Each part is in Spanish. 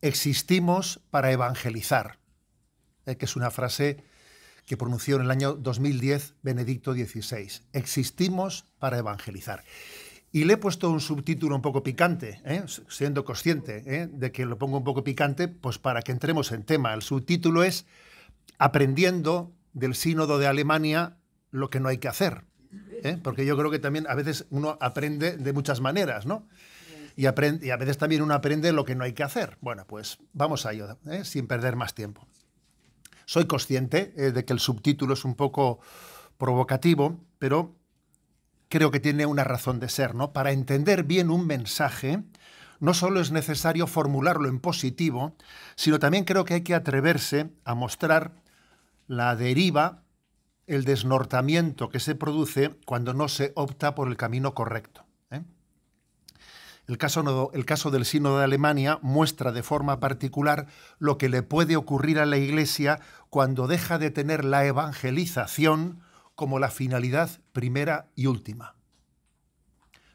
existimos para evangelizar, eh, que es una frase que pronunció en el año 2010 Benedicto XVI. Existimos para evangelizar. Y le he puesto un subtítulo un poco picante, ¿eh? siendo consciente ¿eh? de que lo pongo un poco picante, pues para que entremos en tema. El subtítulo es Aprendiendo del Sínodo de Alemania lo que no hay que hacer. Porque yo creo que también a veces uno aprende de muchas maneras, ¿no? y, a veces también uno aprende lo que no hay que hacer. Bueno, pues vamos a ello, ¿eh? sin perder más tiempo. Soy consciente eh, de que el subtítulo es un poco provocativo, pero creo que tiene una razón de ser. ¿no? Para entender bien un mensaje, no solo es necesario formularlo en positivo, sino también creo que hay que atreverse a mostrar la deriva, el desnortamiento que se produce cuando no se opta por el camino correcto. El caso, del Sínodo de Alemania muestra de forma particular lo que le puede ocurrir a la Iglesia cuando deja de tener la evangelización como la finalidad primera y última.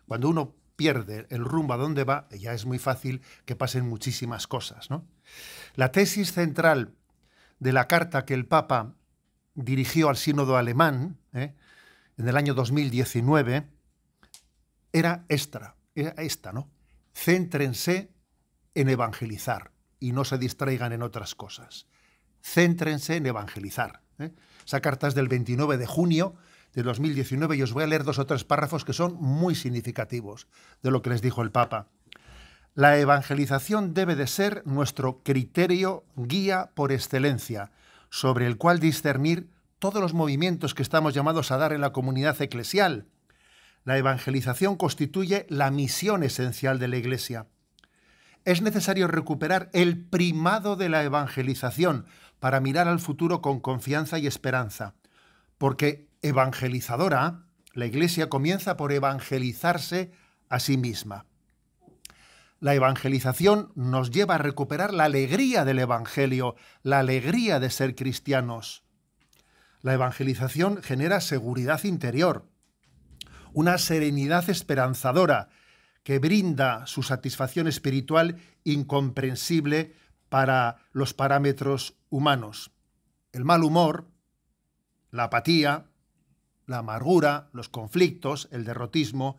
Cuando uno pierde el rumbo a donde va, ya es muy fácil que pasen muchísimas cosas. La tesis central de la carta que el Papa dirigió al Sínodo alemán ¿eh? en el año 2019 era extra esta, ¿no? Céntrense en evangelizar y no se distraigan en otras cosas. Céntrense en evangelizar. ¿eh? Esa carta es del 29 de junio de 2019 y os voy a leer dos o tres párrafos que son muy significativos de lo que les dijo el Papa. La evangelización debe de ser nuestro criterio guía por excelencia, sobre el cual discernir todos los movimientos que estamos llamados a dar en la comunidad eclesial, la evangelización constituye la misión esencial de la Iglesia. Es necesario recuperar el primado de la evangelización para mirar al futuro con confianza y esperanza, porque evangelizadora, la Iglesia comienza por evangelizarse a sí misma. La evangelización nos lleva a recuperar la alegría del Evangelio, la alegría de ser cristianos. La evangelización genera seguridad interior, una serenidad esperanzadora que brinda su satisfacción espiritual incomprensible para los parámetros humanos. El mal humor, la apatía, la amargura, los conflictos, el derrotismo,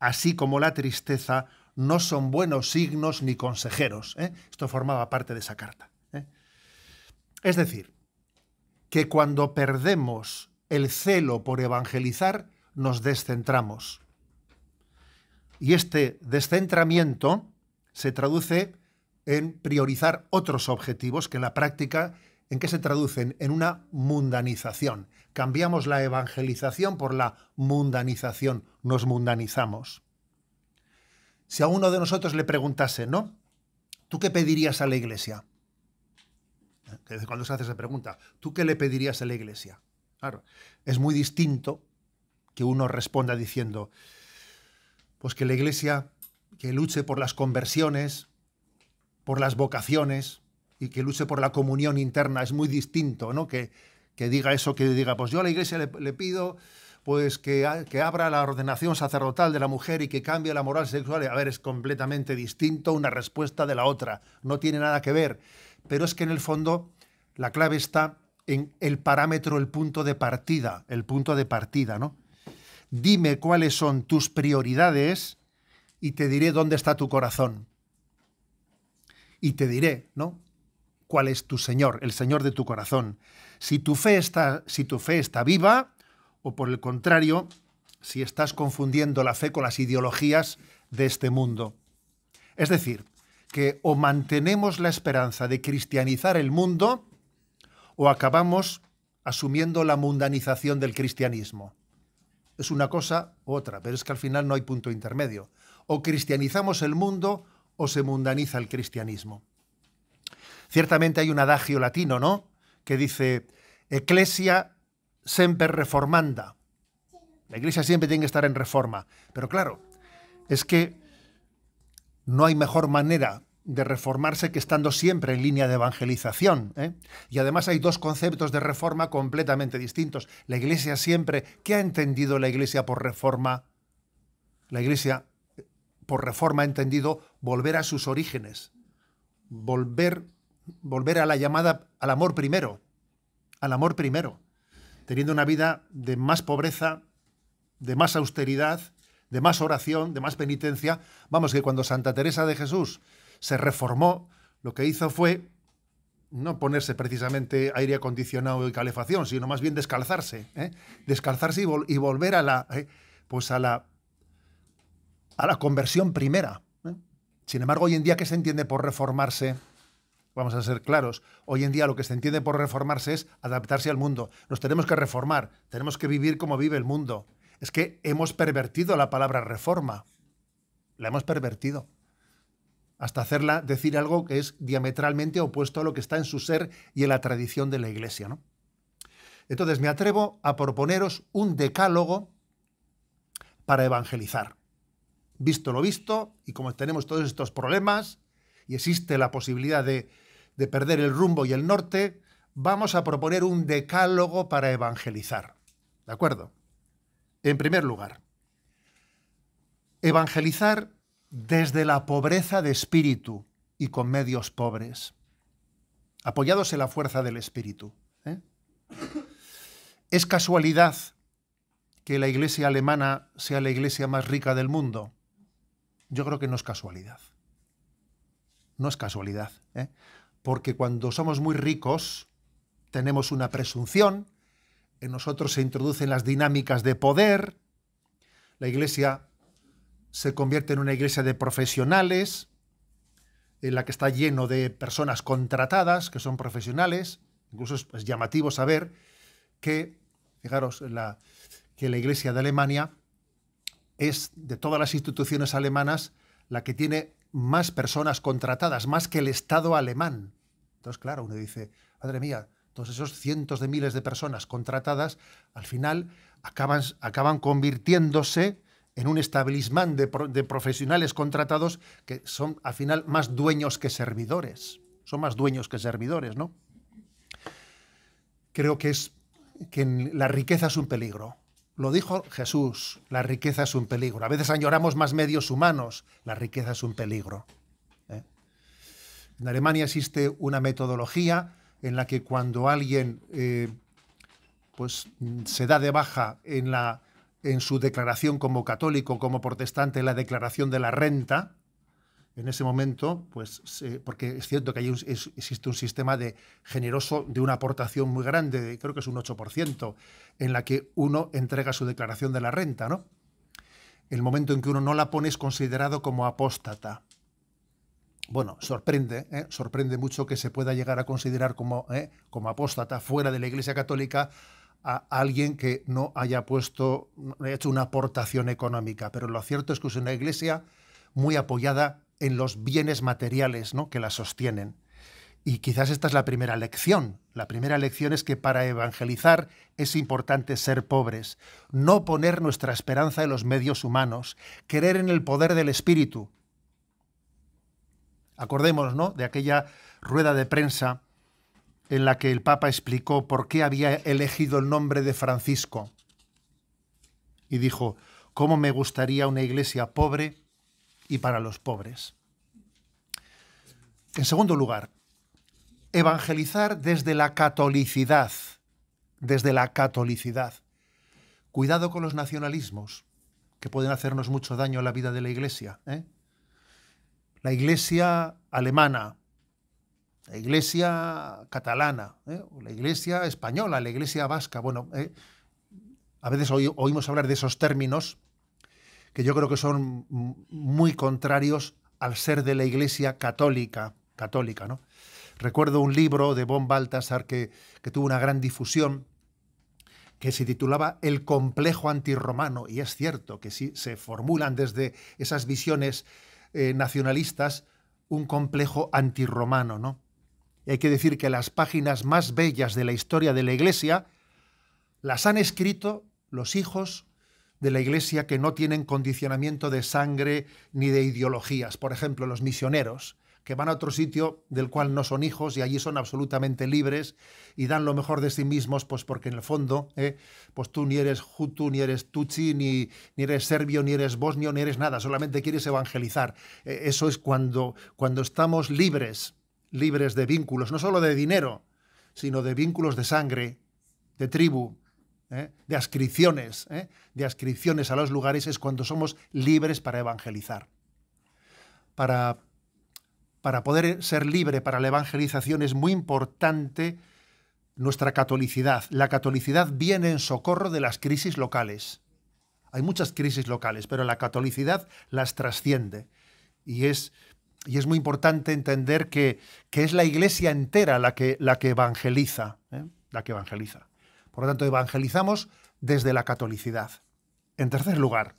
así como la tristeza, no son buenos signos ni consejeros. ¿eh? Esto formaba parte de esa carta. ¿eh? Es decir, que cuando perdemos el celo por evangelizar, nos descentramos. Y este descentramiento se traduce en priorizar otros objetivos que en la práctica, ¿en qué se traducen? En una mundanización. Cambiamos la evangelización por la mundanización, nos mundanizamos. Si a uno de nosotros le preguntase, ¿no? ¿Tú qué pedirías a la iglesia? Cuando se hace esa pregunta, ¿tú qué le pedirías a la iglesia? Claro, es muy distinto que uno responda diciendo, pues que la Iglesia que luche por las conversiones, por las vocaciones y que luche por la comunión interna es muy distinto, ¿no? Que, que diga eso, que diga, pues yo a la Iglesia le, pido pues que, que, abra la ordenación sacerdotal de la mujer y que cambie la moral sexual. A ver, es completamente distinto una respuesta de la otra, no tiene nada que ver. Pero es que en el fondo la clave está en el parámetro, el punto de partida, el punto de partida, ¿no? dime cuáles son tus prioridades y te diré dónde está tu corazón. Y te diré, ¿no? ¿Cuál es tu Señor, el Señor de tu corazón? Si tu fe está, si tu fe está viva, o por el contrario, si estás confundiendo la fe con las ideologías de este mundo. Es decir, que o mantenemos la esperanza de cristianizar el mundo o acabamos asumiendo la mundanización del cristianismo es una cosa u otra, pero es que al final no hay punto intermedio. O cristianizamos el mundo o se mundaniza el cristianismo. Ciertamente hay un adagio latino, ¿no? Que dice, eclesia siempre reformanda. La iglesia siempre tiene que estar en reforma. Pero claro, es que no hay mejor manera de reformarse que estando siempre en línea de evangelización. ¿eh? Y además hay dos conceptos de reforma completamente distintos. La Iglesia siempre, ¿qué ha entendido la Iglesia por reforma? La Iglesia eh, por reforma ha entendido volver a sus orígenes, volver, volver a la llamada al amor primero, al amor primero, teniendo una vida de más pobreza, de más austeridad, de más oración, de más penitencia. Vamos, que cuando Santa Teresa de Jesús se reformó, lo que hizo fue no ponerse precisamente aire acondicionado y calefacción, sino más bien descalzarse, ¿eh? descalzarse y, volver a la, ¿eh? pues a la, a la conversión primera. ¿eh? Sin embargo, hoy en día, ¿qué se entiende por reformarse? Vamos a ser claros, hoy en día lo que se entiende por reformarse es adaptarse al mundo. Nos tenemos que reformar, tenemos que vivir como vive el mundo. Es que hemos pervertido la palabra reforma, la hemos pervertido hasta hacerla decir algo que es diametralmente opuesto a lo que está en su ser y en la tradición de la Iglesia. ¿no? Entonces me atrevo a proponeros un decálogo para evangelizar. Visto lo visto, y como tenemos todos estos problemas, y existe la posibilidad de, de perder el rumbo y el norte, vamos a proponer un decálogo para evangelizar. ¿De acuerdo? En primer lugar, evangelizar desde la pobreza de espíritu y con medios pobres, apoyados en la fuerza del espíritu. ¿eh? ¿Es casualidad que la iglesia alemana sea la iglesia más rica del mundo? Yo creo que no es casualidad. No es casualidad. ¿eh? Porque cuando somos muy ricos, tenemos una presunción, en nosotros se introducen las dinámicas de poder, la iglesia se convierte en una iglesia de profesionales, en la que está lleno de personas contratadas, que son profesionales. Incluso es, llamativo saber que, fijaros, la, que la iglesia de Alemania es, de todas las instituciones alemanas, la que tiene más personas contratadas, más que el Estado alemán. Entonces, claro, uno dice, madre mía, todos esos cientos de miles de personas contratadas, al final acaban convirtiéndose en un establishment de, profesionales contratados que son al final más dueños que servidores. Son más dueños que servidores, ¿no? Creo que es que la riqueza es un peligro. Lo dijo Jesús, la riqueza es un peligro. A veces añoramos más medios humanos, la riqueza es un peligro. ¿eh? En Alemania existe una metodología en la que cuando alguien eh, pues, se da de baja en la, en su declaración como católico, como protestante, la declaración de la renta, en ese momento, pues, porque es cierto que hay existe un sistema de generoso de una aportación muy grande, creo que es un 8%, en la que uno entrega su declaración de la renta, ¿no? El momento en que uno no la pone es considerado como apóstata. Bueno, sorprende, ¿eh? sorprende mucho que se pueda llegar a considerar como, ¿eh? como apóstata fuera de la Iglesia Católica a alguien que no haya puesto, hecho una aportación económica, pero lo cierto es que es una iglesia muy apoyada en los bienes materiales ¿no? que la sostienen. Y quizás esta es la primera lección. La primera lección es que para evangelizar es importante ser pobres, no poner nuestra esperanza en los medios humanos, querer en el poder del Espíritu. Acordémonos ¿no? de aquella rueda de prensa en la que el Papa explicó por qué había elegido el nombre de Francisco. Y dijo, ¿cómo me gustaría una iglesia pobre y para los pobres? En segundo lugar, evangelizar desde la catolicidad, desde la catolicidad. Cuidado con los nacionalismos, que pueden hacernos mucho daño a la vida de la Iglesia. ¿eh? La Iglesia alemana, la iglesia catalana, ¿eh? la iglesia española, la iglesia vasca. Bueno, eh, a veces oímos hablar de esos términos que yo creo que son muy contrarios al ser de la iglesia católica. católica ¿no? Recuerdo un libro de Bon Baltasar que, tuvo una gran difusión que se titulaba El complejo antirromano, y es cierto que sí, se formulan desde esas visiones eh, nacionalistas un complejo antirromano, ¿no? hay que decir que las páginas más bellas de la historia de la Iglesia las han escrito los hijos de la Iglesia que no tienen condicionamiento de sangre ni de ideologías. Por ejemplo, los misioneros, que van a otro sitio del cual no son hijos y allí son absolutamente libres y dan lo mejor de sí mismos, pues porque en el fondo, ¿eh? pues tú ni eres Hutu, ni eres Tutsi, ni, ni, eres serbio, ni eres bosnio, ni eres nada, solamente quieres evangelizar. Eh, eso es cuando, cuando estamos libres libres de vínculos, no solo de dinero, sino de vínculos de sangre, de tribu, ¿eh? de ascripciones, ¿eh? de ascripciones a los lugares, es cuando somos libres para evangelizar. Para, para poder ser libre para la evangelización es muy importante nuestra catolicidad. La catolicidad viene en socorro de las crisis locales. Hay muchas crisis locales, pero la catolicidad las trasciende y es y es muy importante entender que, es la iglesia entera la que, evangeliza, ¿eh? la que evangeliza. Por lo tanto, evangelizamos desde la catolicidad. En tercer lugar,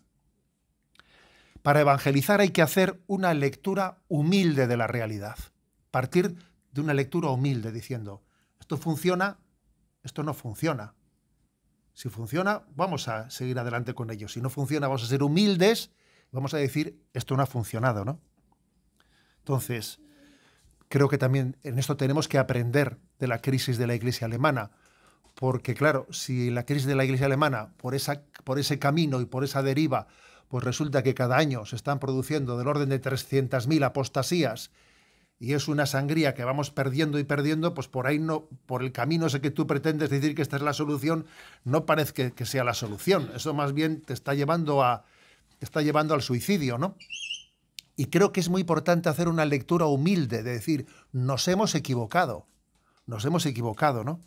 para evangelizar hay que hacer una lectura humilde de la realidad. Partir de una lectura humilde diciendo, esto funciona, esto no funciona. Si funciona, vamos a seguir adelante con ello. Si no funciona, vamos a ser humildes, vamos a decir, esto no ha funcionado, ¿no? Entonces, creo que también en esto tenemos que aprender de la crisis de la Iglesia alemana, porque claro, si la crisis de la Iglesia alemana, por, esa, por ese camino y por esa deriva, pues resulta que cada año se están produciendo del orden de 300.000 apostasías y es una sangría que vamos perdiendo y perdiendo, pues por ahí no, por el camino ese que tú pretendes decir que esta es la solución, no parece que, que sea la solución. Eso más bien te está llevando a, te está llevando al suicidio, ¿no? Y creo que es muy importante hacer una lectura humilde, de decir, nos hemos equivocado, nos hemos equivocado, ¿no?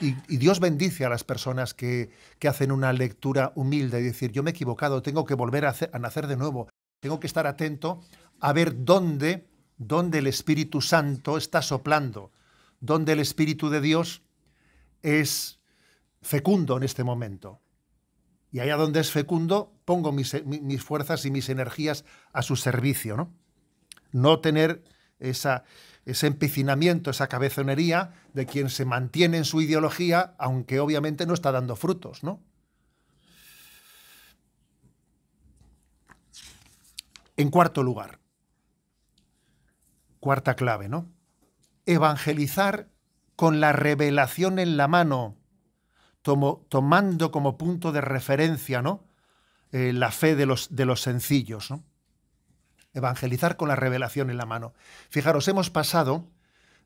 Y, Dios bendice a las personas que, hacen una lectura humilde y decir, yo me he equivocado, tengo que volver a, nacer de nuevo, tengo que estar atento a ver dónde, dónde el Espíritu Santo está soplando, dónde el Espíritu de Dios es fecundo en este momento y allá donde es fecundo, pongo mis, fuerzas y mis energías a su servicio. No, no tener esa, ese empecinamiento, esa cabezonería de quien se mantiene en su ideología, aunque obviamente no está dando frutos. ¿no? En cuarto lugar, cuarta clave, ¿no? Evangelizar con la revelación en la mano, tomando como punto de referencia ¿no? Eh, la fe de los, de los sencillos. Evangelizar con la revelación en la mano. Fijaros, hemos pasado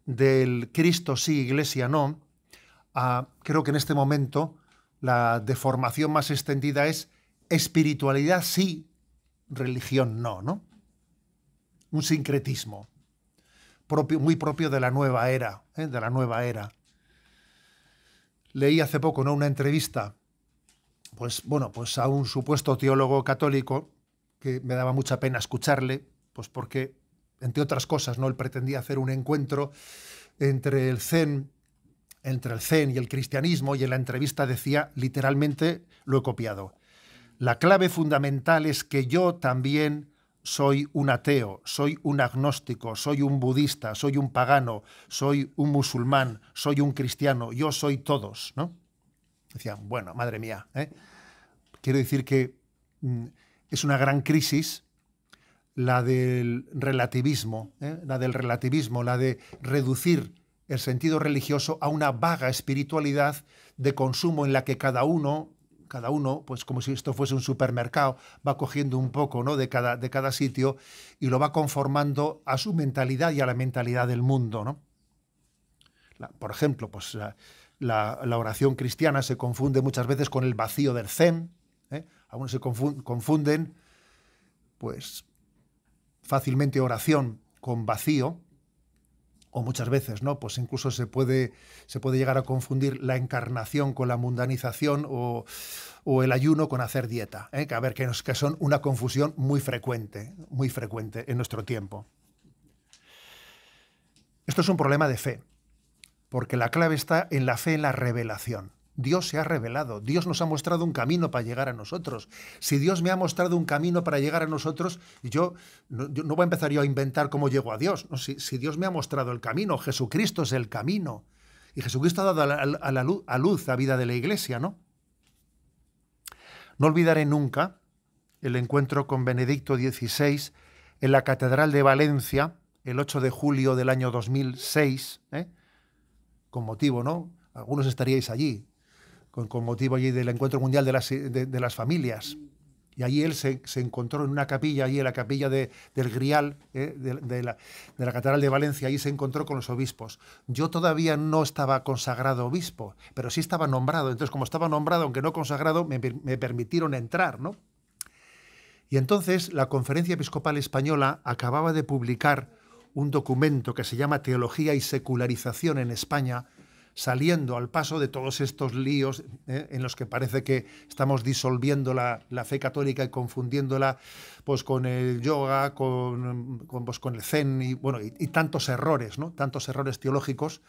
del Cristo sí, Iglesia no, a, creo que en este momento la deformación más extendida es espiritualidad sí, religión no, ¿no? Un sincretismo propio, muy propio de la nueva era, ¿eh? de la nueva era leí hace poco ¿no? una entrevista pues, bueno, pues a un supuesto teólogo católico que me daba mucha pena escucharle, pues porque, entre otras cosas, ¿no? él pretendía hacer un encuentro entre el entre el zen y el cristianismo y en la entrevista decía literalmente, lo he copiado, la clave fundamental es que yo también soy un ateo, soy un agnóstico, soy un budista, soy un pagano, soy un musulmán, soy un cristiano, yo soy todos, ¿no? Decían, bueno, madre mía, ¿eh? quiero decir que mm, es una gran crisis la del relativismo, ¿eh? la del relativismo, la de reducir el sentido religioso a una vaga espiritualidad de consumo en la que cada uno cada uno, pues como si esto fuese un supermercado, va cogiendo un poco de, cada, sitio y lo va conformando a su mentalidad y a la mentalidad del mundo. por ejemplo, pues la, oración cristiana se confunde muchas veces con el vacío del zen. ¿eh? Algunos se confunden pues fácilmente oración con vacío o muchas veces, ¿no? Pues incluso se puede, se puede llegar a confundir la encarnación con la mundanización o, el ayuno con hacer dieta, ¿eh? que a ver, que, que son una confusión muy frecuente, muy frecuente en nuestro tiempo. Esto es un problema de fe, porque la clave está en la fe en la revelación. Dios se ha revelado, Dios nos ha mostrado un camino para llegar a nosotros. Si Dios me ha mostrado un camino para llegar a nosotros, yo no, voy a empezar yo a inventar cómo llego a Dios. si, Dios me ha mostrado el camino, Jesucristo es el camino. Y Jesucristo ha dado a luz, a la vida de la iglesia, ¿no? No olvidaré nunca el encuentro con Benedicto XVI en la Catedral de Valencia, el 8 de julio del año 2006, ¿eh? con motivo, ¿no? Algunos estaríais allí, con, motivo allí del Encuentro Mundial de las, Familias. Y allí él se, encontró en una capilla, allí en la capilla del Grial, eh, de, la, Catedral de Valencia, allí se encontró con los obispos. Yo todavía no estaba consagrado obispo, pero sí estaba nombrado. Entonces, como estaba nombrado, aunque no consagrado, me, me permitieron entrar, ¿no? Y entonces la Conferencia Episcopal Española acababa de publicar un documento que se llama Teología y Secularización en España, saliendo al paso de todos estos líos ¿eh? en los que parece que estamos disolviendo la, fe católica y confundiéndola pues, con el yoga, con, con pues, el zen y, bueno, y tantos errores, ¿no? tantos errores teológicos.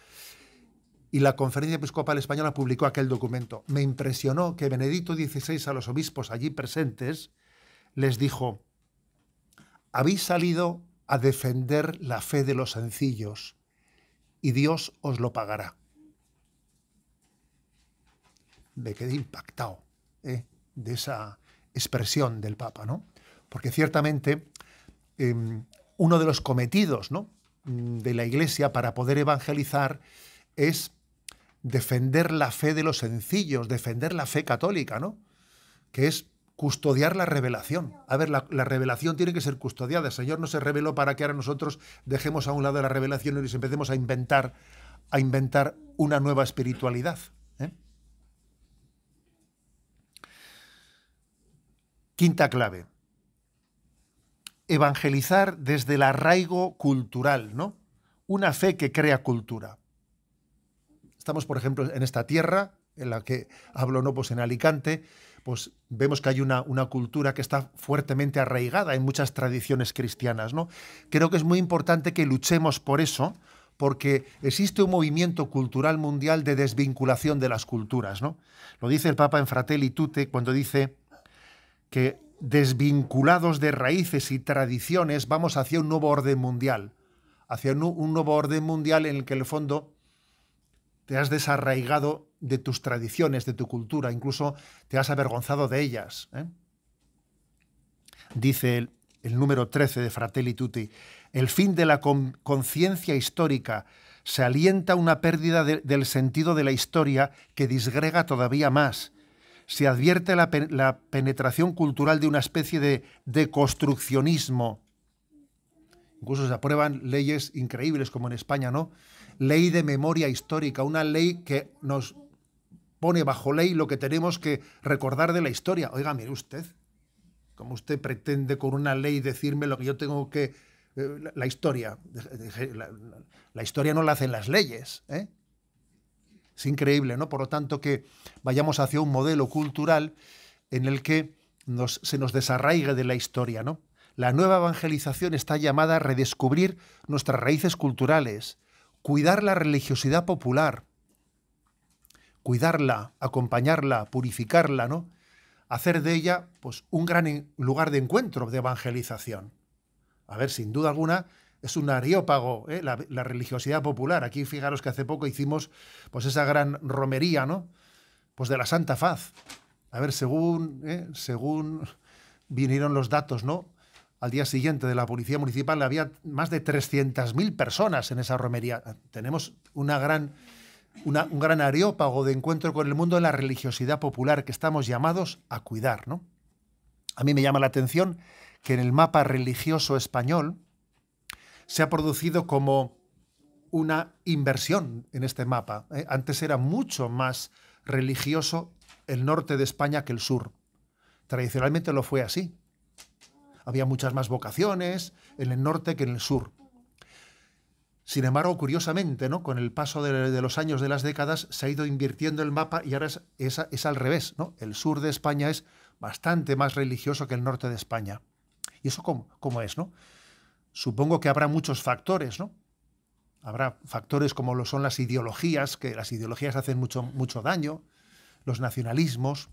Y la Conferencia Episcopal Española publicó aquel documento. Me impresionó que Benedicto XVI a los obispos allí presentes les dijo, habéis salido a defender la fe de los sencillos y Dios os lo pagará me quedé impactado ¿eh? de esa expresión del Papa, ¿no? Porque ciertamente em, uno de los cometidos de la Iglesia para poder evangelizar es defender la fe de los sencillos, defender la fe católica, ¿no? Que es custodiar la revelación. A ver, la, revelación tiene que ser custodiada. El Señor no se reveló para que ahora nosotros dejemos a un lado la revelación y nos empecemos a inventar, a inventar una nueva espiritualidad. Quinta clave. Evangelizar desde el arraigo cultural, ¿no? Una fe que crea cultura. Estamos, por ejemplo, en esta tierra en la que hablo, ¿no? Pues en Alicante, pues vemos que hay una, una, cultura que está fuertemente arraigada en muchas tradiciones cristianas, ¿no? Creo que es muy importante que luchemos por eso, porque existe un movimiento cultural mundial de desvinculación de las culturas, ¿no? Lo dice el Papa en Fratelli Tute, cuando dice que desvinculados de raíces y tradiciones vamos hacia un nuevo orden mundial, hacia un nuevo orden mundial en el que en el fondo te has desarraigado de tus tradiciones, de tu cultura, incluso te has avergonzado de ellas. ¿eh? Dice el, número 13 de Fratelli Tutti, el fin de la conciencia histórica se alienta una pérdida del sentido de la historia que disgrega todavía más se advierte la, penetración cultural de una especie de deconstruccionismo. Incluso se aprueban leyes increíbles como en España, ¿no? Ley de memoria histórica, una ley que nos pone bajo ley lo que tenemos que recordar de la historia. Oiga, mire usted, como usted pretende con una ley decirme lo que yo tengo que... Eh, la, historia, la, historia no la hacen las leyes, ¿eh? Es increíble, ¿no? Por lo tanto, que vayamos hacia un modelo cultural en el que se nos desarraigue de la historia, ¿no? La nueva evangelización está llamada a redescubrir nuestras raíces culturales, cuidar la religiosidad popular, cuidarla, acompañarla, purificarla, ¿no? Hacer de ella pues, un gran lugar de encuentro, de evangelización. A ver, sin duda alguna, es un areópago, ¿eh? la, religiosidad popular. Aquí fijaros que hace poco hicimos pues esa gran romería, ¿no? Pues de la Santa Faz. A ver, según, ¿eh? según vinieron los datos, ¿no? Al día siguiente de la Policía Municipal había más de 300.000 personas en esa romería. Tenemos una gran, un gran areópago de encuentro con el mundo de la religiosidad popular que estamos llamados a cuidar, ¿no? A mí me llama la atención que en el mapa religioso español, se ha producido como una inversión en este mapa. Eh, antes era mucho más religioso el norte de España que el sur. Tradicionalmente lo fue así. Había muchas más vocaciones en el norte que en el sur. Sin embargo, curiosamente, ¿no? con el paso de, los años, de las décadas, se ha ido invirtiendo el mapa y ahora es, al revés. ¿no? El sur de España es bastante más religioso que el norte de España. ¿Y eso cómo, cómo es? ¿no? supongo que habrá muchos factores, ¿no? Habrá factores como lo son las ideologías, que las ideologías hacen mucho, mucho daño, los nacionalismos,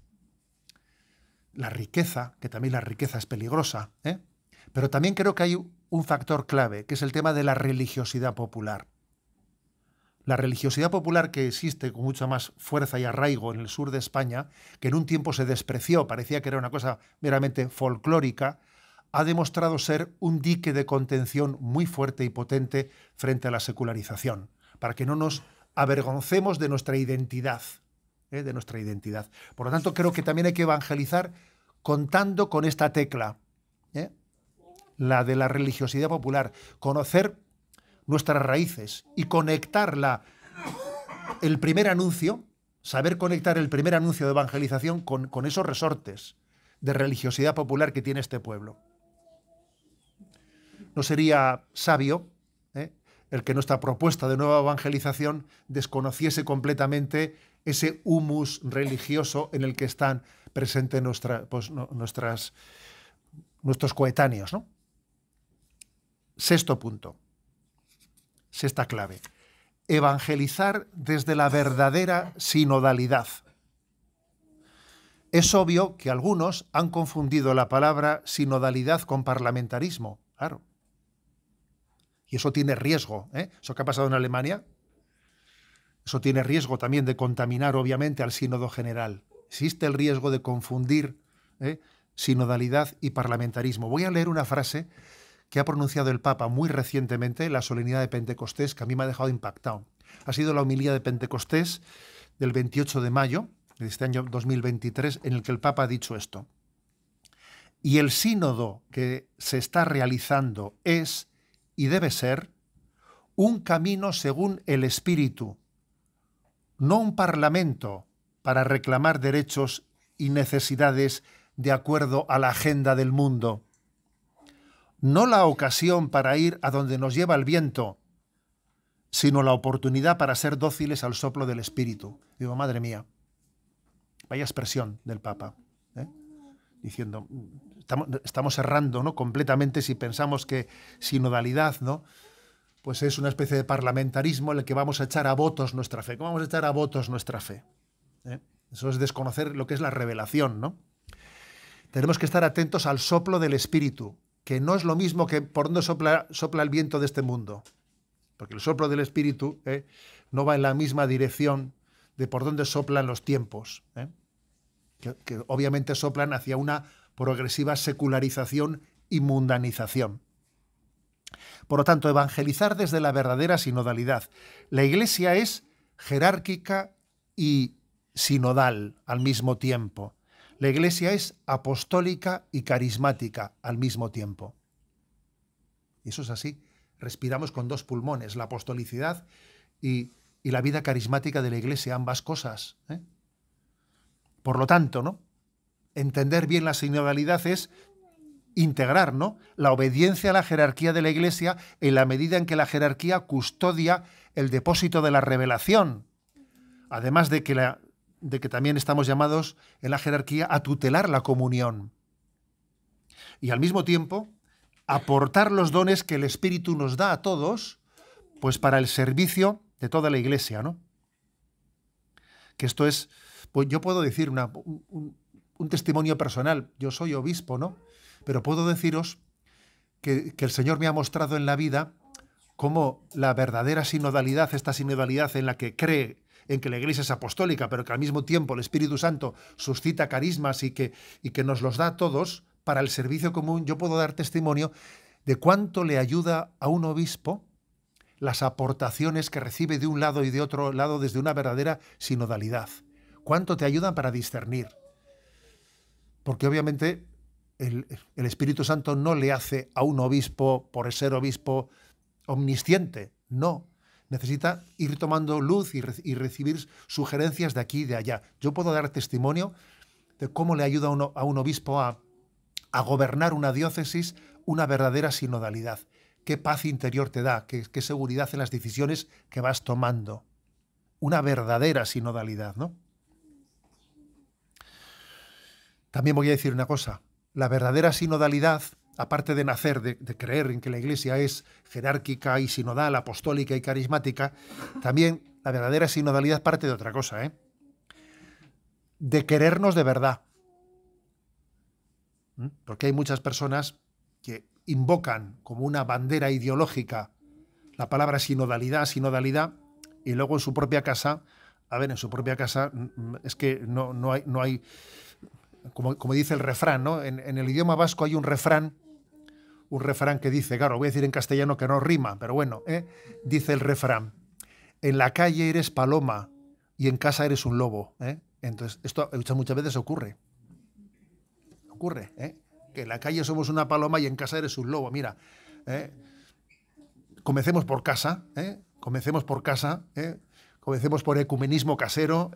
la riqueza, que también la riqueza es peligrosa. ¿eh? Pero también creo que hay un factor clave, que es el tema de la religiosidad popular. La religiosidad popular que existe con mucha más fuerza y arraigo en el sur de España, que en un tiempo se despreció, parecía que era una cosa meramente folclórica, ha demostrado ser un dique de contención muy fuerte y potente frente a la secularización, para que no nos avergoncemos de nuestra identidad, ¿eh? de nuestra identidad. Por lo tanto, creo que también hay que evangelizar contando con esta tecla, ¿eh? la de la religiosidad popular, conocer nuestras raíces y conectarla. El primer anuncio, saber conectar el primer anuncio de evangelización con esos resortes de religiosidad popular que tiene este pueblo no sería sabio ¿eh? el que nuestra propuesta de nueva evangelización desconociese completamente ese humus religioso en el que están presentes pues, nuestras, nuestros coetáneos. ¿no? Sexto punto, sexta clave, evangelizar desde la verdadera sinodalidad. Es obvio que algunos han confundido la palabra sinodalidad con parlamentarismo, claro. Y eso tiene riesgo. ¿eh? Eso que ha pasado en Alemania, eso tiene riesgo también de contaminar, obviamente, al sínodo general. Existe el riesgo de confundir ¿eh? sinodalidad y parlamentarismo. Voy a leer una frase que ha pronunciado el Papa muy recientemente en la solemnidad de Pentecostés, que a mí me ha dejado impactado. Ha sido la homilía de Pentecostés del 28 de mayo de este año 2023, en el que el Papa ha dicho esto. Y el sínodo que se está realizando es y debe ser un camino según el espíritu, no un parlamento para reclamar derechos y necesidades de acuerdo a la agenda del mundo, no la ocasión para ir a donde nos lleva el viento, sino la oportunidad para ser dóciles al soplo del espíritu. Digo, madre mía, vaya expresión del Papa, ¿eh? diciendo, estamos, errando ¿no? completamente si pensamos que sinodalidad, ¿no? pues es una especie de parlamentarismo en el que vamos a echar a votos nuestra fe. ¿Cómo vamos a echar a votos nuestra fe? ¿Eh? Eso es desconocer lo que es la revelación, Tenemos que estar atentos al soplo del Espíritu, que no es lo mismo que por dónde sopla, sopla el viento de este mundo. Porque el soplo del Espíritu ¿eh? no va en la misma dirección de por dónde soplan los tiempos. ¿eh? que, obviamente soplan hacia una progresiva secularización y mundanización. Por lo tanto, evangelizar desde la verdadera sinodalidad. La Iglesia es jerárquica y sinodal al mismo tiempo. La Iglesia es apostólica y carismática al mismo tiempo. Eso es así. Respiramos con dos pulmones, la apostolicidad y, la vida carismática de la Iglesia, ambas cosas. ¿eh? Por lo tanto, ¿no? entender bien la sinodalidad es integrar la obediencia a la jerarquía de la Iglesia en la medida en que la jerarquía custodia el depósito de la revelación. Además de que, de que también estamos llamados en la jerarquía a tutelar la comunión. Y al mismo tiempo, aportar los dones que el Espíritu nos da a todos, pues para el servicio de toda la Iglesia, ¿no? Que esto es, pues yo puedo decir una, un testimonio personal. Yo soy obispo, ¿no? Pero puedo deciros que, el Señor me ha mostrado en la vida cómo la verdadera sinodalidad, esta sinodalidad en la que cree en que la Iglesia es apostólica, pero que al mismo tiempo el Espíritu Santo suscita carismas y que, y que nos los da a todos para el servicio común, yo puedo dar testimonio de cuánto le ayuda a un obispo las aportaciones que recibe de un lado y de otro lado desde una verdadera sinodalidad. Cuánto te ayudan para discernir porque obviamente el, Espíritu Santo no le hace a un obispo, por ser obispo, omnisciente, no. Necesita ir tomando luz y, recibir sugerencias de aquí y de allá. Yo puedo dar testimonio de cómo le ayuda a, un obispo a, gobernar una diócesis una verdadera sinodalidad. Qué paz interior te da, qué, qué seguridad en las decisiones que vas tomando. Una verdadera sinodalidad, ¿no? También voy a decir una cosa, la verdadera sinodalidad, aparte de nacer, de, creer en que la Iglesia es jerárquica y sinodal, apostólica y carismática, también la verdadera sinodalidad parte de otra cosa, ¿eh? de querernos de verdad. ¿Mm? Porque hay muchas personas que invocan como una bandera ideológica la palabra sinodalidad, sinodalidad, y luego en su propia casa, a ver, en su propia casa mm, mm, es que no, no hay... No hay como, dice el refrán, ¿no? En, el idioma vasco hay un refrán, un refrán que dice, claro, voy a decir en castellano que no rima, pero bueno, ¿eh? dice el refrán, en la calle eres paloma y en casa eres un lobo. ¿eh? Entonces, esto muchas veces ocurre. Ocurre, ¿eh? que en la calle somos una paloma y en casa eres un lobo. Mira, comencemos por casa, comencemos por casa, comencemos por ecumenismo casero,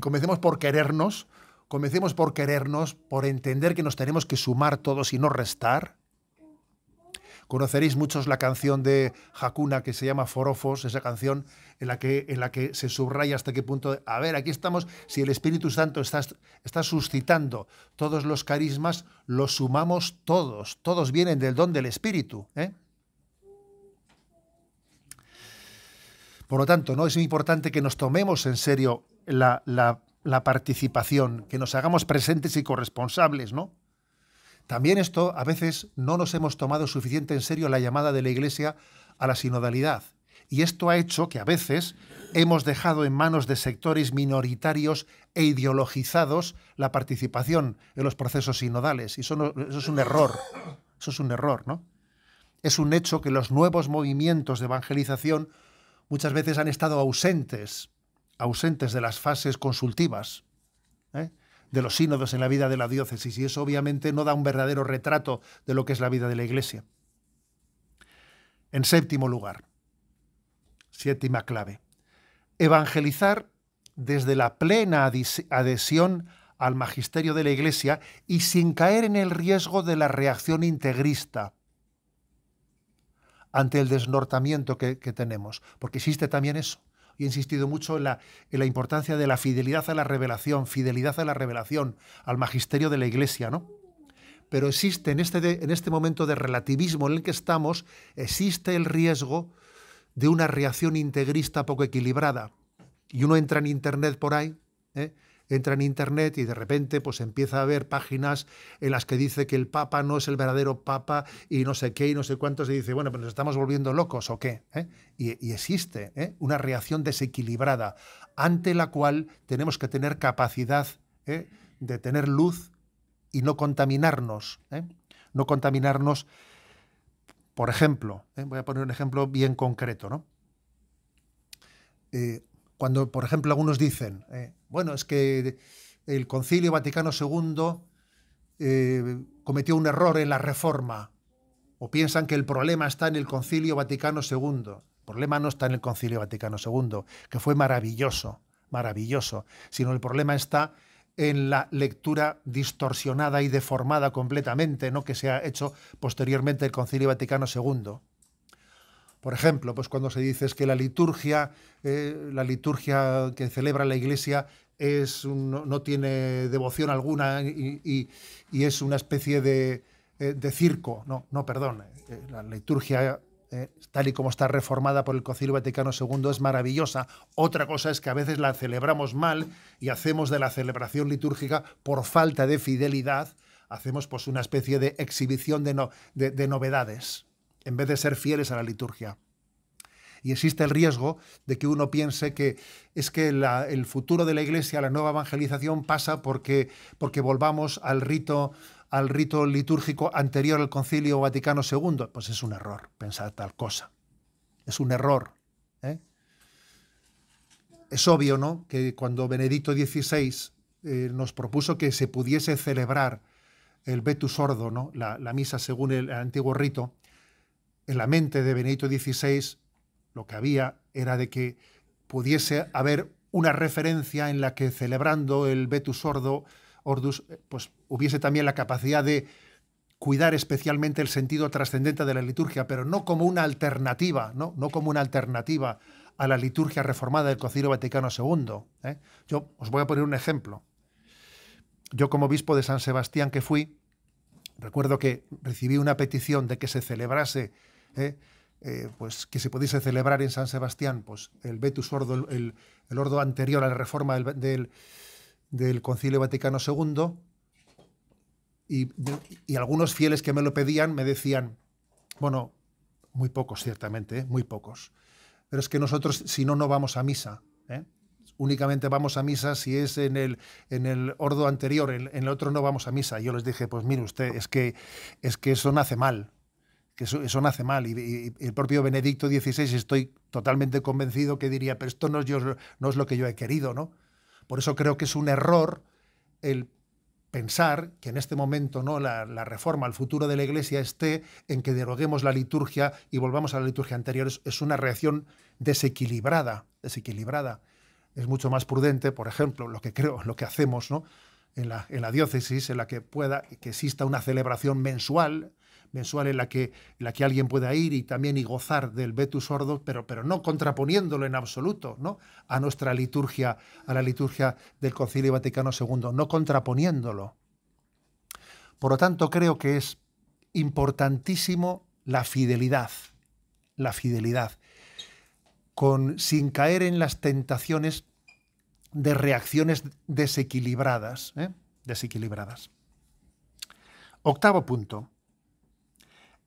comencemos por querernos, Comencemos por querernos, por entender que nos tenemos que sumar todos y no restar. Conoceréis muchos la canción de Hakuna que se llama Forofos, esa canción en la que, en la que se subraya hasta qué punto, a ver, aquí estamos, si el Espíritu Santo está, está suscitando todos los carismas, los sumamos todos, todos vienen del don del Espíritu. ¿eh? Por lo tanto, ¿no? es importante que nos tomemos en serio la la participación, que nos hagamos presentes y corresponsables, ¿no? También esto, a veces no nos hemos tomado suficiente en serio la llamada de la Iglesia a la sinodalidad. Y esto ha hecho que a veces hemos dejado en manos de sectores minoritarios e ideologizados la participación en los procesos sinodales. Y eso, es un error. Eso es un error, ¿no? Es un hecho que los nuevos movimientos de evangelización muchas veces han estado ausentes ausentes de las fases consultivas, ¿eh? de los sínodos en la vida de la diócesis, y eso obviamente no da un verdadero retrato de lo que es la vida de la Iglesia. En séptimo lugar, séptima clave, evangelizar desde la plena adhesión al magisterio de la Iglesia y sin caer en el riesgo de la reacción integrista ante el desnortamiento que tenemos, porque existe también eso he insistido mucho en la, en la, importancia de la fidelidad a la revelación, fidelidad a la revelación, al magisterio de la Iglesia, ¿no? Pero existe en este, en este momento de relativismo en el que estamos, existe el riesgo de una reacción integrista poco equilibrada. Y uno entra en Internet por ahí, ¿eh? entra en Internet y de repente pues empieza a ver páginas en las que dice que el Papa no es el verdadero Papa y no sé qué y no sé cuántos y dice, bueno, pues nos estamos volviendo locos o qué. ¿eh? Y, existe ¿eh? una reacción desequilibrada ante la cual tenemos que tener capacidad ¿eh? de tener luz y no contaminarnos. No contaminarnos, por ejemplo, voy a poner un ejemplo bien concreto, ¿no? Cuando, por ejemplo, algunos dicen, eh, bueno, es que el Concilio Vaticano II eh, cometió un error en la reforma, o piensan que el problema está en el Concilio Vaticano II. El problema no está en el Concilio Vaticano II, que fue maravilloso, maravilloso, sino el problema está en la lectura distorsionada y deformada completamente, ¿no? que se ha hecho posteriormente el Concilio Vaticano II. Por ejemplo, pues cuando se dice que la liturgia, eh, la liturgia que celebra la Iglesia es no, tiene devoción alguna y, es una especie eh, de, circo. No, no, perdón. Eh, la liturgia tal y como está reformada por el Concilio Vaticano II, es maravillosa. Otra cosa es que a veces la celebramos mal y hacemos de la celebración litúrgica, por falta de fidelidad, hacemos pues una especie de exhibición de novedades en vez de ser fieles a la liturgia. Y existe el riesgo de que uno piense que es que el futuro de la Iglesia, la nueva evangelización, pasa porque, porque volvamos al rito, al rito litúrgico anterior al Concilio Vaticano II. Pues es un error pensar tal cosa. Es un error. ¿eh? Es obvio, ¿no? Que cuando Benedicto XVI eh, nos propuso que se pudiese celebrar el Vetus Ordo, ¿no? la misa según el antiguo rito, en la mente de Benito XVI lo que había era de que pudiese haber una referencia en la que celebrando el Betus sordo, Ordus, eh, pues hubiese también la capacidad de cuidar especialmente el sentido trascendente de la liturgia, pero no como una alternativa, no, no como una alternativa a la liturgia reformada del Concilio Vaticano II. ¿eh? Yo os voy a poner un ejemplo. Yo como obispo de San Sebastián que fui, recuerdo que recibí una petición de que se celebrase eh, pues que se pudiese celebrar en San Sebastián pues, el Betus Ordo, el, Ordo anterior a la reforma del, Concilio Vaticano II, y, algunos fieles que me lo pedían me decían, bueno, muy pocos ciertamente, ¿eh? muy pocos, pero es que nosotros si no, no vamos a misa. ¿eh? Únicamente vamos a misa si es en el, en ordo anterior, en, el otro no vamos a misa. Y yo les dije, pues mire usted, es que, es que eso nace mal que eso, no nace mal. Y, el propio Benedicto XVI estoy totalmente convencido que diría, pero esto no es, yo, no es lo que yo he querido, ¿no? Por eso creo que es un error el pensar que en este momento ¿no? la, reforma, el futuro de la Iglesia esté en que deroguemos la liturgia y volvamos a la liturgia anterior. Es, una reacción desequilibrada, desequilibrada. Es mucho más prudente, por ejemplo, lo que creo, lo que hacemos, ¿no? En la, en la, diócesis en la que pueda que exista una celebración mensual mensual en la que, la que alguien pueda ir y también y gozar del Betus Sordo, pero, pero no contraponiéndolo en absoluto ¿no? a nuestra liturgia, a la liturgia del Concilio Vaticano II, no contraponiéndolo. Por lo tanto, creo que es importantísimo la fidelidad, la fidelidad, con, sin caer en las tentaciones de reacciones desequilibradas. ¿eh? desequilibradas. Octavo punto,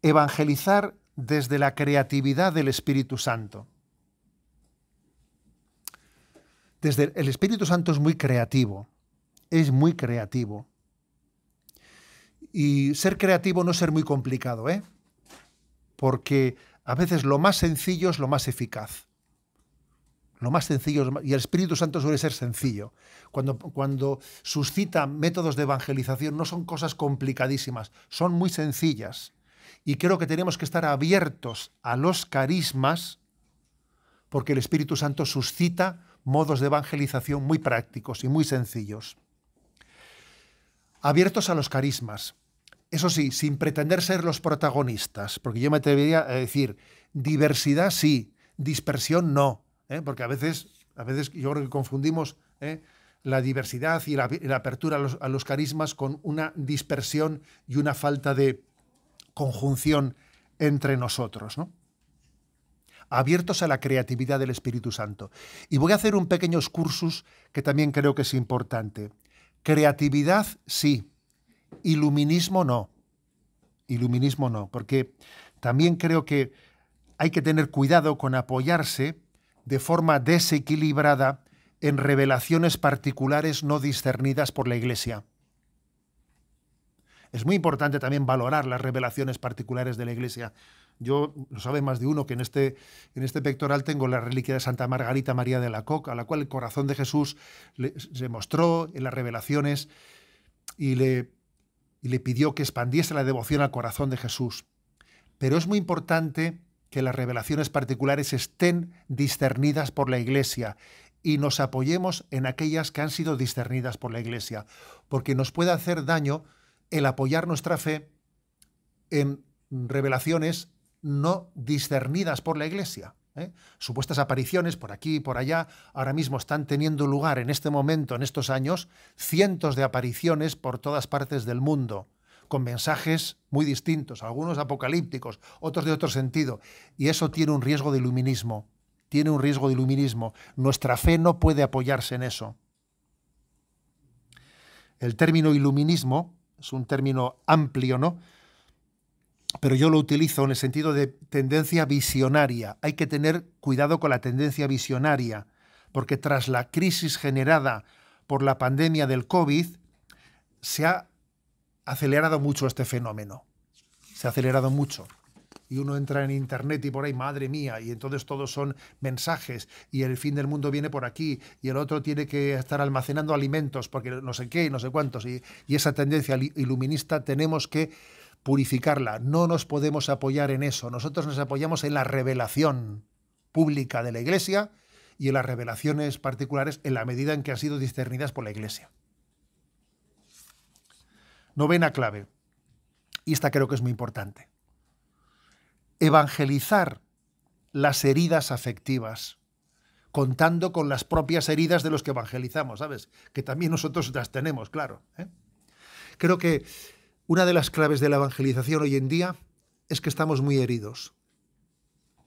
evangelizar desde la creatividad del Espíritu Santo. Desde el Espíritu Santo es muy creativo, es muy creativo. Y ser creativo no es ser muy complicado, ¿eh? Porque a veces lo más sencillo es lo más eficaz. Lo más sencillo, y el Espíritu Santo suele ser sencillo. Cuando, cuando suscita métodos de evangelización no son cosas complicadísimas, son muy sencillas. Y creo que tenemos que estar abiertos a los carismas, porque el Espíritu Santo suscita modos de evangelización muy prácticos y muy sencillos. Abiertos a los carismas. Eso sí, sin pretender ser los protagonistas, porque yo me atrevería a decir, diversidad sí, dispersión no, ¿eh? porque a veces, a veces yo creo que confundimos ¿eh? la diversidad y la, apertura a los, carismas con una dispersión y una falta de, conjunción entre nosotros, ¿no? abiertos a la creatividad del Espíritu Santo. Y voy a hacer un pequeño excursus que también creo que es importante. Creatividad sí, iluminismo no. Iluminismo no, porque también creo que hay que tener cuidado con apoyarse de forma desequilibrada en revelaciones particulares no discernidas por la Iglesia. Es muy importante también valorar las revelaciones particulares de la Iglesia. Yo, lo sabe más de uno, que en este, en este pectoral tengo la reliquia de Santa Margarita María de la Coca, a la cual el corazón de Jesús se mostró en las revelaciones y le, y le pidió que expandiese la devoción al corazón de Jesús. Pero es muy importante que las revelaciones particulares estén discernidas por la Iglesia y nos apoyemos en aquellas que han sido discernidas por la Iglesia, porque nos puede hacer daño el apoyar nuestra fe en revelaciones no discernidas por la Iglesia. ¿eh? Supuestas apariciones por aquí y por allá, ahora mismo están teniendo lugar en este momento, en estos años, cientos de apariciones por todas partes del mundo, con mensajes muy distintos, algunos apocalípticos, otros de otro sentido. Y eso tiene un riesgo de iluminismo, tiene un riesgo de iluminismo. Nuestra fe no puede apoyarse en eso. El término iluminismo es un término amplio, ¿no? Pero yo lo utilizo en el sentido de tendencia visionaria. Hay que tener cuidado con la tendencia visionaria, porque tras la crisis generada por la pandemia del COVID, se ha acelerado mucho este fenómeno. Se ha acelerado mucho y uno entra en internet y por ahí, madre mía, y entonces todos son mensajes y el fin del mundo viene por aquí y el otro tiene que estar almacenando alimentos porque no sé qué y no sé cuántos y, y esa tendencia iluminista tenemos que purificarla. No nos podemos apoyar en eso. Nosotros nos apoyamos en la revelación pública de la Iglesia y en las revelaciones particulares en la medida en que han sido discernidas por la Iglesia. Novena clave. Y esta creo que es muy importante evangelizar las heridas afectivas, contando con las propias heridas de los que evangelizamos, ¿sabes? Que también nosotros las tenemos, claro. ¿eh? Creo que una de las claves de la evangelización hoy en día es que estamos muy heridos.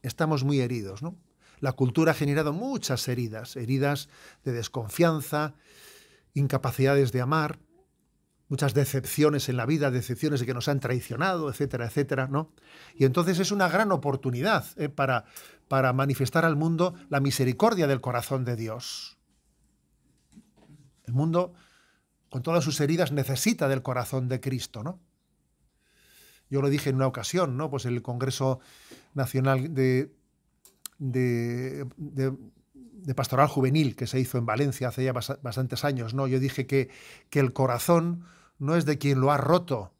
Estamos muy heridos, ¿no? La cultura ha generado muchas heridas, heridas de desconfianza, incapacidades de amar, muchas decepciones en la vida, decepciones de que nos han traicionado, etcétera, etcétera, ¿no? Y entonces es una gran oportunidad eh, para, para manifestar al mundo la misericordia del corazón de Dios. El mundo, con todas sus heridas, necesita del corazón de Cristo, ¿no? Yo lo dije en una ocasión, ¿no? Pues el Congreso Nacional de, de de pastoral juvenil que se hizo en Valencia hace ya bastantes años, ¿no? Yo dije que, que el corazón no es de quien lo ha roto,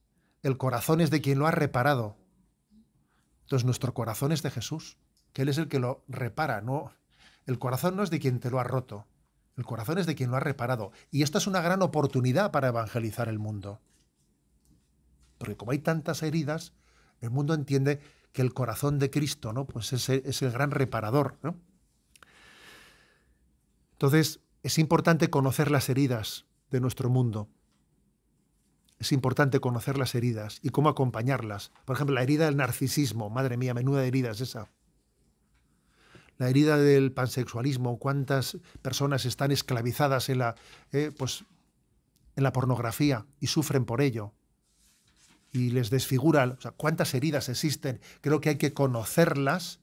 el corazón es de quien lo ha reparado. Entonces nuestro corazón es de Jesús, que Él es el que lo repara, ¿no? El corazón no es de quien te lo ha roto, el corazón es de quien lo ha reparado. Y esta es una gran oportunidad para evangelizar el mundo. Porque como hay tantas heridas, el mundo entiende que el corazón de Cristo, ¿no? Pues es el, es el gran reparador, entonces, es importante conocer las heridas de nuestro mundo. Es importante conocer las heridas y cómo acompañarlas. Por ejemplo, la herida del narcisismo, madre mía, menuda herida es esa. La herida del pansexualismo, cuántas personas están esclavizadas en la, eh, pues, en la pornografía y sufren por ello y les desfigura. O sea, ¿cuántas heridas existen? Creo que hay que conocerlas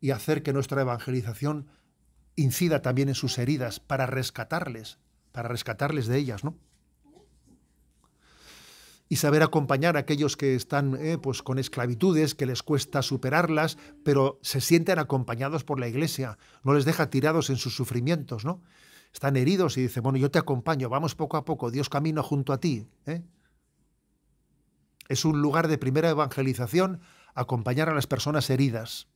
y hacer que nuestra evangelización incida también en sus heridas para rescatarles, para rescatarles de ellas, ¿no? y saber acompañar a aquellos que están eh, pues con esclavitudes, que les cuesta superarlas, pero se sienten acompañados por la iglesia, no les deja tirados en sus sufrimientos, ¿no? Están heridos y dice, bueno, yo te acompaño, vamos poco a poco, Dios camina junto a ti. ¿eh? Es un lugar de primera evangelización acompañar a las personas heridas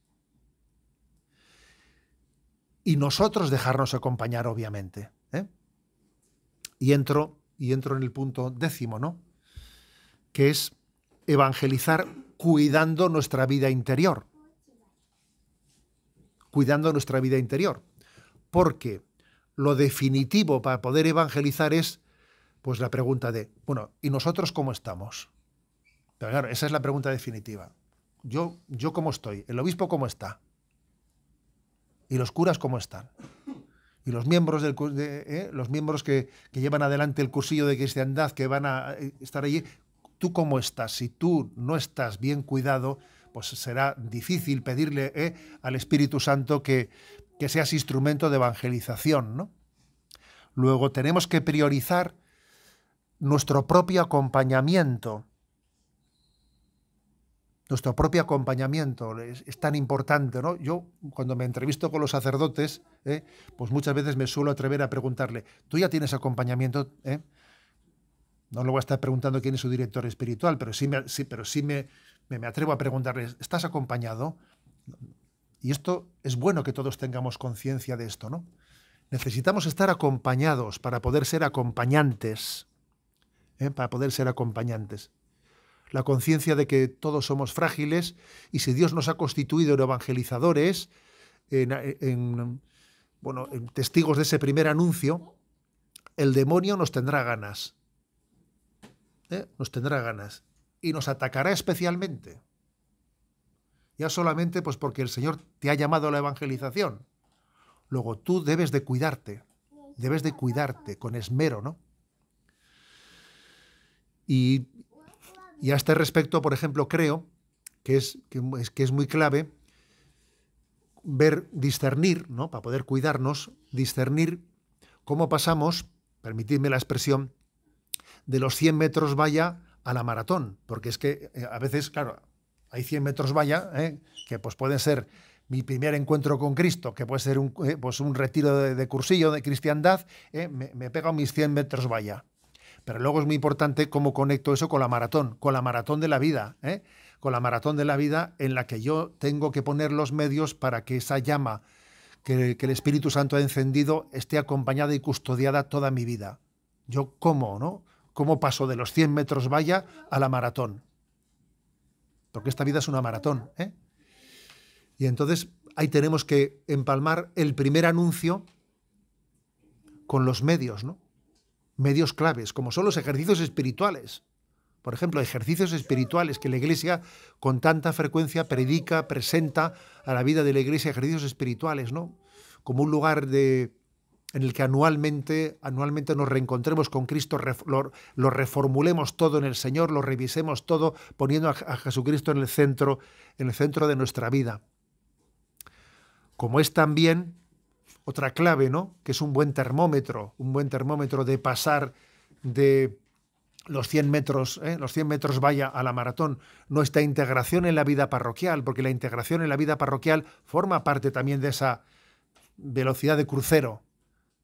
y nosotros dejarnos acompañar, obviamente. ¿eh? Y, entro, y entro en el punto décimo, ¿no? que es evangelizar cuidando nuestra vida interior. Cuidando nuestra vida interior. Porque lo definitivo para poder evangelizar es pues la pregunta de, bueno, ¿y nosotros cómo estamos? Pero claro, esa es la pregunta definitiva. Yo, yo cómo estoy, el obispo cómo está, ¿Y los curas cómo están? y los miembros del, ¿eh? los miembros que, llevan adelante el cursillo de cristiandad que van a eh, estar allí tú cómo estás si tú no estás bien cuidado pues será difícil pedirle ¿eh? al Espíritu Santo que, seas instrumento de evangelización luego tenemos que priorizar nuestro propio acompañamiento nuestro propio acompañamiento es, tan importante. ¿no? Yo, cuando me entrevisto con los sacerdotes, ¿eh? pues muchas veces me suelo atrever a preguntarle, ¿tú ya tienes acompañamiento? ¿Eh? No lo voy a estar preguntando quién es su director espiritual, pero sí me, sí, pero sí me, atrevo a preguntarle, ¿estás acompañado? Y esto es bueno que todos tengamos conciencia de esto, ¿no? Necesitamos estar acompañados para poder ser acompañantes, ¿eh? para poder ser acompañantes la conciencia de que todos somos frágiles y si Dios nos ha constituido en evangelizadores, en, bueno, testigos de ese primer anuncio, el demonio nos tendrá ganas. ¿eh? Nos tendrá ganas. Y nos atacará especialmente. Ya solamente pues porque el Señor te ha llamado a la evangelización. Luego tú debes de cuidarte. Debes de cuidarte con esmero, ¿no? Y y a este respecto, por ejemplo, creo que es, que es, muy clave ver, discernir, ¿no? para poder cuidarnos, discernir cómo pasamos, permitidme la expresión, de los 100 metros vaya a la maratón, porque es que eh, a veces, claro, hay 100 metros vaya, ¿eh? que pues pueden ser mi primer encuentro con Cristo, que puede ser un, eh, pues, retiro de, cursillo de cristiandad, me, pega mis 100 metros valla. Pero luego es muy importante cómo conecto eso con la maratón, con la maratón de la vida, ¿eh? con la maratón de la vida en la que yo tengo que poner los medios para que esa llama que, el Espíritu Santo ha encendido esté acompañada y custodiada toda mi vida. Yo cómo, ¿no? ¿Cómo paso de los 100 metros vaya a la maratón? Porque esta vida es una maratón. ¿eh? Y entonces ahí tenemos que empalmar el primer anuncio con los medios, ¿no? medios claves, como son los ejercicios espirituales. Por ejemplo, ejercicios espirituales que la Iglesia con tanta frecuencia predica, presenta a la vida de la Iglesia, ejercicios espirituales, ¿no? Como un lugar de, en el que anualmente, anualmente nos reencontremos con Cristo, lo, reformulemos todo en el Señor, lo revisemos todo, poniendo a, a, Jesucristo en el centro, en el centro de nuestra vida. Como es también otra clave, ¿no? Que es un buen termómetro, un buen termómetro de pasar de los 100 metros, ¿eh? los 100 metros vaya a la maratón, nuestra integración en la vida parroquial, porque la integración en la vida parroquial forma parte también de esa velocidad de crucero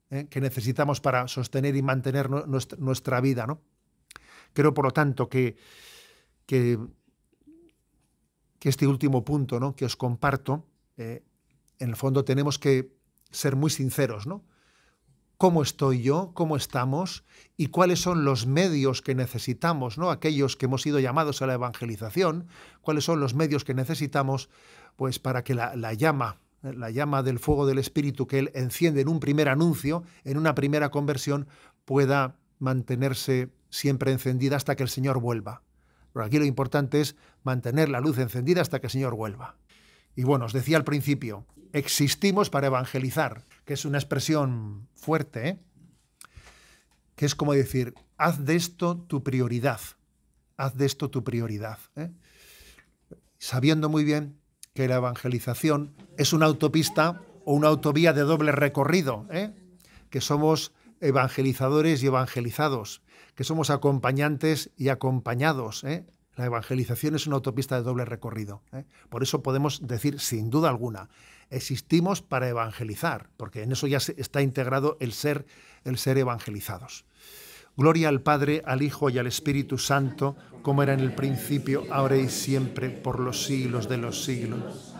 ¿eh? que necesitamos para sostener y mantener nuestra, vida, ¿no? Creo, por lo tanto, que, que, este último punto que os comparto, eh, en el fondo tenemos que ser muy sinceros, ¿no? ¿Cómo estoy yo? ¿Cómo estamos? ¿Y cuáles son los medios que necesitamos, ¿no? Aquellos que hemos sido llamados a la evangelización, ¿cuáles son los medios que necesitamos pues para que la, llama la llama del fuego del Espíritu que Él enciende en un primer anuncio, en una primera conversión, pueda mantenerse siempre encendida hasta que el Señor vuelva. Pero aquí lo importante es mantener la luz encendida hasta que el Señor vuelva. Y bueno, os decía al principio, existimos para evangelizar, que es una expresión fuerte, ¿eh? que es como decir, haz de esto tu prioridad, haz de esto tu prioridad. ¿eh? Sabiendo muy bien que la evangelización es una autopista o una autovía de doble recorrido, ¿eh? que somos evangelizadores y evangelizados, que somos acompañantes y acompañados. La evangelización es una autopista de doble recorrido. Por eso podemos decir, sin duda alguna, existimos para evangelizar, porque en eso ya está integrado el ser, el ser evangelizados. Gloria al Padre, al Hijo y al Espíritu Santo, como era en el principio, ahora y siempre, por los siglos de los siglos.